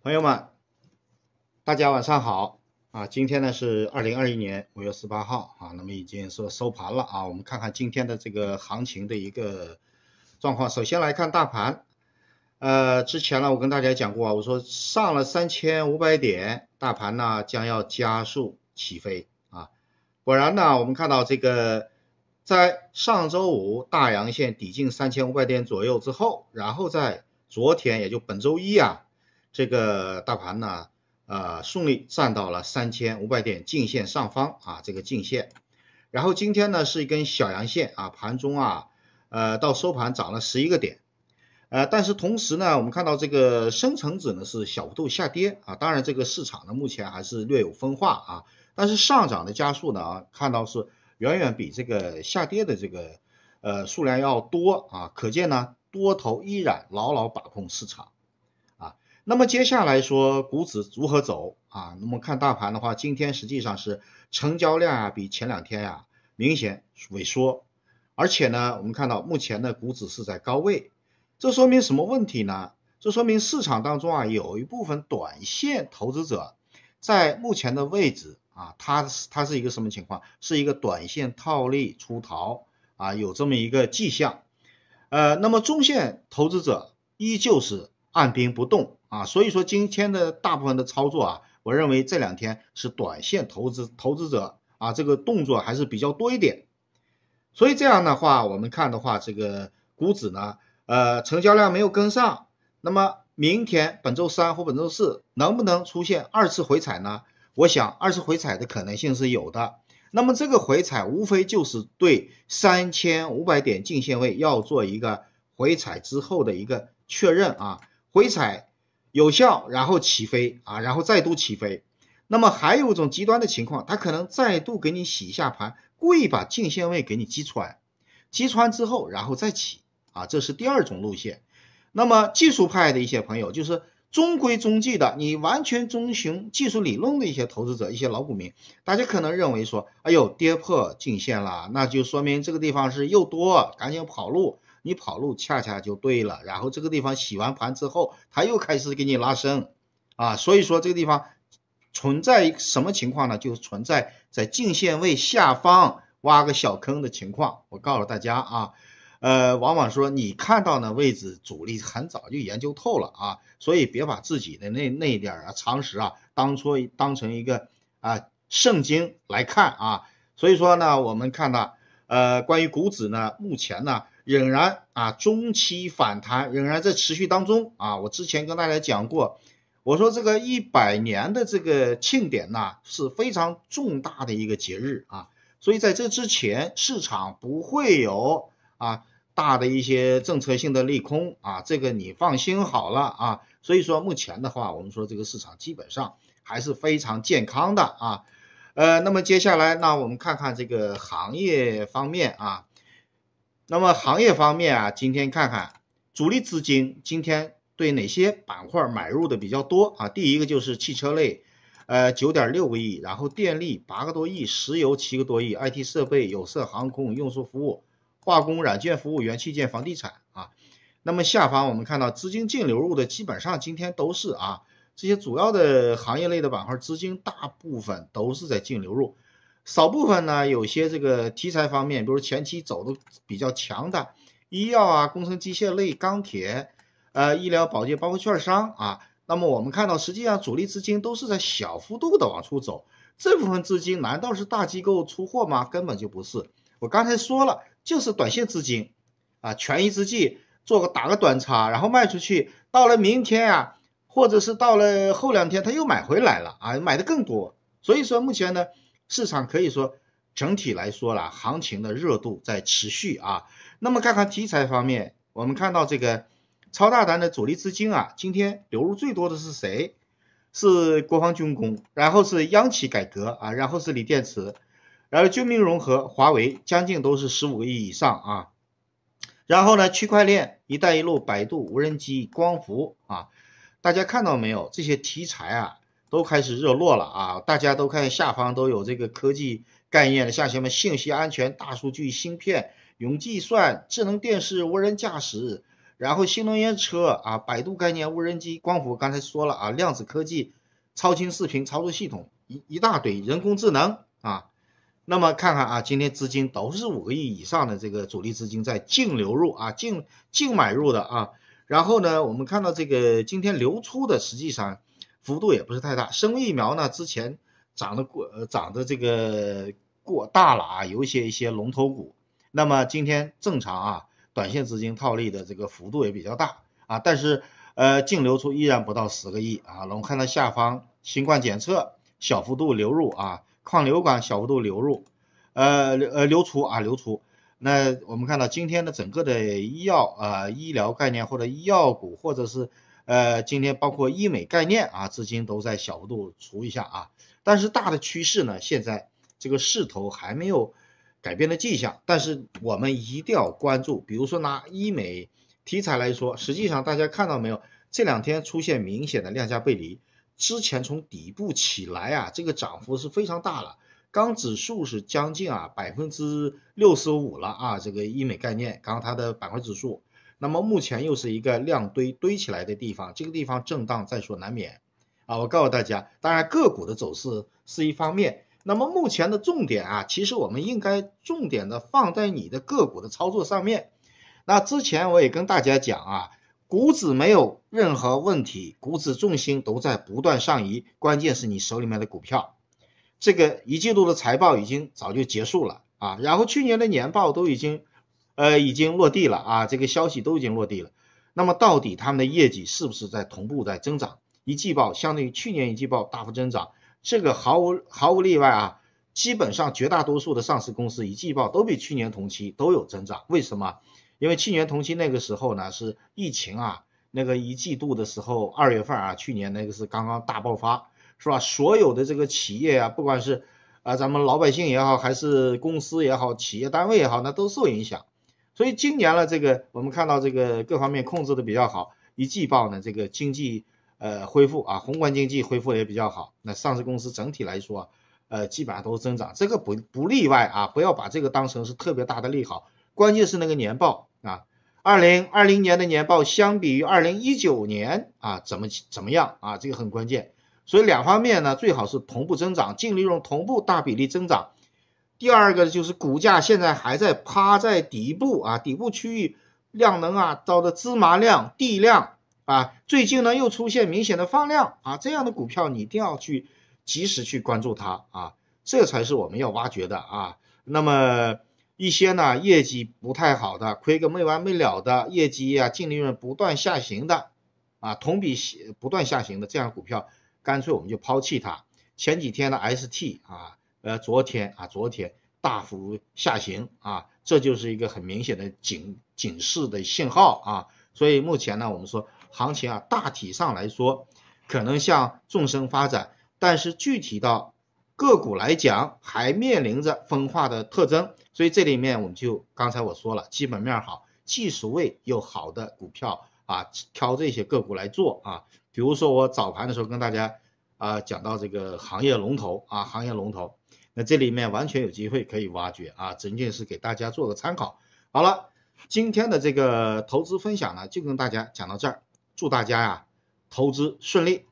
朋友们，大家晚上好啊！今天呢是二零二一年五月十八号啊，那么已经是收盘了啊。我们看看今天的这个行情的一个状况。首先来看大盘，呃，之前呢我跟大家讲过啊，我说上了三千五百点，大盘呢将要加速起飞啊。果然呢，我们看到这个在上周五大阳线抵近三千五百点左右之后，然后在昨天，也就本周一啊。这个大盘呢，呃，顺利站到了三千五百点颈线上方啊，这个颈线。然后今天呢是一根小阳线啊，盘中啊，呃，到收盘涨了十一个点，呃，但是同时呢，我们看到这个深成指呢是小幅度下跌啊，当然这个市场呢目前还是略有分化啊，但是上涨的加速呢，看到是远远比这个下跌的这个呃数量要多啊，可见呢多头依然牢牢把控市场。那么接下来说股指如何走啊？那么看大盘的话，今天实际上是成交量啊比前两天呀明显萎缩，而且呢，我们看到目前的股指是在高位，这说明什么问题呢？这说明市场当中啊有一部分短线投资者在目前的位置啊，它它是一个什么情况？是一个短线套利出逃啊，有这么一个迹象。呃，那么中线投资者依旧是按兵不动。啊，所以说今天的大部分的操作啊，我认为这两天是短线投资投资者啊，这个动作还是比较多一点。所以这样的话，我们看的话，这个股指呢，呃，成交量没有跟上。那么明天本周三或本周四能不能出现二次回踩呢？我想二次回踩的可能性是有的。那么这个回踩无非就是对三千五百点颈线位要做一个回踩之后的一个确认啊，回踩。有效，然后起飞啊，然后再度起飞。那么还有一种极端的情况，他可能再度给你洗一下盘，故意把颈线位给你击穿，击穿之后然后再起啊，这是第二种路线。那么技术派的一些朋友，就是中规中矩的，你完全遵循技术理论的一些投资者，一些老股民，大家可能认为说，哎呦，跌破颈线了，那就说明这个地方是又多，赶紧跑路。你跑路恰恰就对了，然后这个地方洗完盘之后，它又开始给你拉升，啊，所以说这个地方存在什么情况呢？就存在在颈线位下方挖个小坑的情况。我告诉大家啊，呃，往往说你看到的位置，主力很早就研究透了啊，所以别把自己的那那点儿常识啊当做当成一个啊圣经来看啊。所以说呢，我们看到，呃，关于股指呢，目前呢。仍然啊，中期反弹仍然在持续当中啊！我之前跟大家讲过，我说这个一百年的这个庆典呐是非常重大的一个节日啊，所以在这之前，市场不会有啊大的一些政策性的利空啊，这个你放心好了啊。所以说目前的话，我们说这个市场基本上还是非常健康的啊。呃，那么接下来那我们看看这个行业方面啊。那么行业方面啊，今天看看主力资金今天对哪些板块买入的比较多啊？第一个就是汽车类，呃九点六个亿，然后电力八个多亿，石油七个多亿，IT 设备、有色、航空、运输服务、化工、软件服务、元器件、房地产啊。那么下方我们看到资金净流入的基本上今天都是啊，这些主要的行业类的板块资金大部分都是在净流入。少部分呢，有些这个题材方面，比如前期走的比较强的医药啊、工程机械类、钢铁，呃，医疗保健，包括券商啊。那么我们看到，实际上主力资金都是在小幅度的往出走。这部分资金难道是大机构出货吗？根本就不是。我刚才说了，就是短线资金啊，权宜之计，做个打个短差，然后卖出去。到了明天呀，或者是到了后两天，他又买回来了啊，买的更多。所以说目前呢。市场可以说整体来说啦，行情的热度在持续啊。那么看看题材方面，我们看到这个超大单的主力资金啊，今天流入最多的是谁？是国防军工，然后是央企改革啊，然后是锂电池，然后军民融合、华为，将近都是十五个亿以上啊。然后呢，区块链、一带一路、百度、无人机、光伏啊，大家看到没有？这些题材啊。都开始热络了啊！大家都看下方都有这个科技概念的，像什么信息安全、大数据、芯片、云计算、智能电视、无人驾驶，然后新能源车啊，百度概念、无人机、光伏。刚才说了啊，量子科技、超清视频、操作系统一一大堆，人工智能啊。那么看看啊，今天资金都是五个亿以上的这个主力资金在净流入啊，净净买入的啊。然后呢，我们看到这个今天流出的，实际上。幅度也不是太大，生物疫苗呢，之前涨得过，涨得这个过大了啊，有一些一些龙头股，那么今天正常啊，短线资金套利的这个幅度也比较大啊，但是呃净流出依然不到十个亿啊。我们看到下方新冠检测小幅度流入啊，矿流感小幅度流入，呃呃流出啊流出。那我们看到今天的整个的医药啊医疗概念或者医药股或者是。呃，今天包括医美概念啊，资金都在小幅度除一下啊。但是大的趋势呢，现在这个势头还没有改变的迹象。但是我们一定要关注，比如说拿医美题材来说，实际上大家看到没有，这两天出现明显的量价背离。之前从底部起来啊，这个涨幅是非常大了，刚指数是将近啊百分之六十五了啊，这个医美概念，刚刚它的板块指数。那么目前又是一个量堆堆起来的地方，这个地方震荡在所难免啊！我告诉大家，当然个股的走势是一方面，那么目前的重点啊，其实我们应该重点的放在你的个股的操作上面。那之前我也跟大家讲啊，股指没有任何问题，股指重心都在不断上移，关键是你手里面的股票。这个一季度的财报已经早就结束了啊，然后去年的年报都已经。呃，已经落地了啊！这个消息都已经落地了。那么到底他们的业绩是不是在同步在增长？一季报相当于去年一季报大幅增长，这个毫无毫无例外啊！基本上绝大多数的上市公司一季报都比去年同期都有增长。为什么？因为去年同期那个时候呢是疫情啊，那个一季度的时候二月份啊，去年那个是刚刚大爆发，是吧？所有的这个企业啊，不管是啊咱们老百姓也好，还是公司也好，企业单位也好，那都受影响。所以今年了，这个我们看到这个各方面控制的比较好，一季报呢，这个经济呃恢复啊，宏观经济恢复也比较好，那上市公司整体来说，呃基本上都是增长，这个不不例外啊，不要把这个当成是特别大的利好，关键是那个年报啊，二零二零年的年报相比于二零一九年啊，怎么怎么样啊，这个很关键，所以两方面呢最好是同步增长，净利润同步大比例增长。第二个就是股价现在还在趴在底部啊，底部区域量能啊，到的芝麻量、地量啊，最近呢又出现明显的放量啊，这样的股票你一定要去及时去关注它啊，这才是我们要挖掘的啊。那么一些呢业绩不太好的，亏个没完没了的业绩啊，净利润不断下行的啊，同比不断下行的这样股票，干脆我们就抛弃它。前几天的 ST 啊。呃，昨天啊，昨天大幅下行啊，这就是一个很明显的警警示的信号啊。所以目前呢，我们说行情啊，大体上来说，可能向纵深发展，但是具体到个股来讲，还面临着分化的特征。所以这里面，我们就刚才我说了，基本面好、技术位又好的股票啊，挑这些个股来做啊。比如说我早盘的时候跟大家。啊，讲到这个行业龙头啊，行业龙头，那这里面完全有机会可以挖掘啊，仅仅是给大家做个参考。好了，今天的这个投资分享呢，就跟大家讲到这儿，祝大家呀，投资顺利。